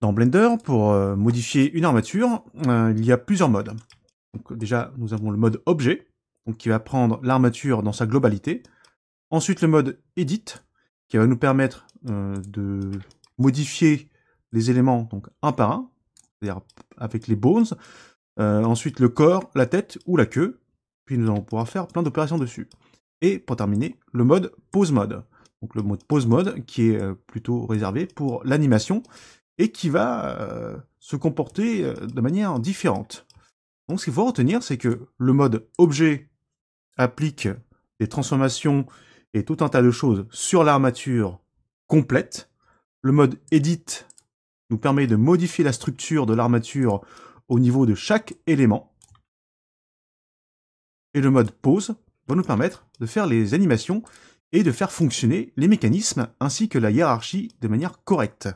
Dans Blender, pour euh, modifier une armature, euh, il y a plusieurs modes. Donc déjà, nous avons le mode objet, donc qui va prendre l'armature dans sa globalité. Ensuite, le mode edit, qui va nous permettre euh, de modifier les éléments donc un par un, c'est-à-dire avec les bones. ensuite, le corps, la tête ou la queue. Puis nous allons pouvoir faire plein d'opérations dessus. Et pour terminer, le mode pose mode. Donc le mode pose mode qui est plutôt réservé pour l'animation et qui va euh, se comporter euh, de manière différente. Donc ce qu'il faut retenir, c'est que le mode objet applique des transformations et tout un tas de choses sur l'armature complète. Le mode edit nous permet de modifier la structure de l'armature au niveau de chaque élément. Et le mode pause va nous permettre de faire les animations et de faire fonctionner les mécanismes ainsi que la hiérarchie de manière correcte.